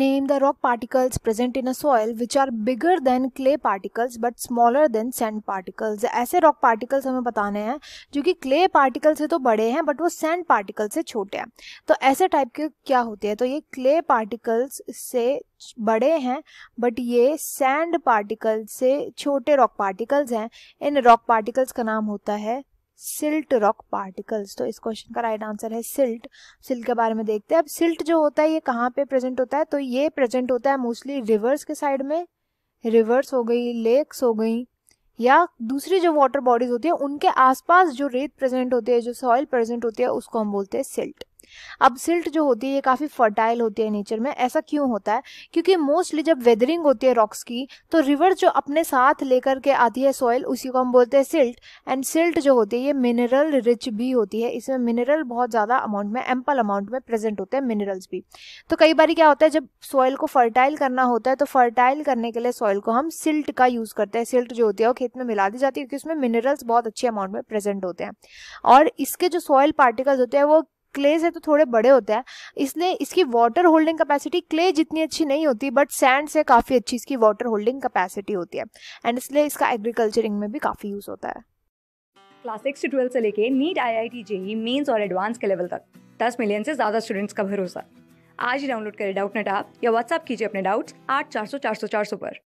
Name the rock particles present in a soil which are bigger than clay particles but smaller than sand particles. ऐसे rock particles हमें बताने हैं जो कि clay particles से तो बड़े हैं बट वो sand particles से छोटे हैं तो ऐसे टाइप के क्या होते हैं तो ये clay particles से बड़े हैं बट ये सैंड पार्टिकल से छोटे रॉक पार्टिकल्स हैं इन रॉक पार्टिकल्स का नाम होता है सिल्ट रॉक पार्टिकल्स तो इस क्वेश्चन का राइट आंसर है सिल्ट सिल्ट के बारे में देखते हैं अब सिल्ट जो होता है ये कहाँ पे प्रेजेंट होता है तो ये प्रेजेंट होता है मोस्टली रिवर्स के साइड में रिवर्स हो गई लेक्स हो गई या दूसरी जो वाटर बॉडीज होती है उनके आसपास जो रेत प्रेजेंट होती है जो सॉइल प्रेजेंट होती है उसको हम बोलते हैं सिल्ट अब सिल्ट जो होती है ये काफ़ी फर्टाइल होती है नेचर में ऐसा क्यों होता है क्योंकि मोस्टली जब वेदरिंग होती है रॉक्स की तो रिवर जो अपने साथ लेकर के आती है सॉइल उसी को हम बोलते हैं सिल्ट एंड सिल्ट जो होती है ये मिनरल रिच भी होती है इसमें मिनरल बहुत ज़्यादा अमाउंट में एम्पल अमाउंट में प्रेजेंट होते हैं मिनरल्स भी तो कई बार क्या होता है जब सॉइल को फर्टाइल करना होता है तो फर्टाइल करने के लिए सॉइल को हम सिल्ट का यूज़ करते हैं सिल्ट जो होती है वो खेत में मिला दी जाती है क्योंकि उसमें मिनरल्स बहुत अच्छे अमाउंट में प्रेजेंट होते हैं और इसके जो सॉइल पार्टिकल्स होते हैं वो क्ले से तो थोड़े बड़े होते हैं इसलिए इसकी वाटर होल्डिंग कैपेसिटी क्ले जितनी अच्छी नहीं होती बट सैंड से काफ़ी अच्छी इसकी वाटर होल्डिंग कैपेसिटी होती है एंड इसलिए इसका एग्रीकल्चरिंग में भी काफ़ी यूज़ होता है क्लास सिक्स से ट्वेल्थ से लेके NEET I I T JEE mains और एडवांस के लेवल तक दस मिलियन से ज़्यादा स्टूडेंट्स का भरोसा आज ही डाउनलोड करें डाउट नेट आप या व्हाट्सअप कीजिए अपने डाउट्स आठ चार सौ चार सौ चार सौ पर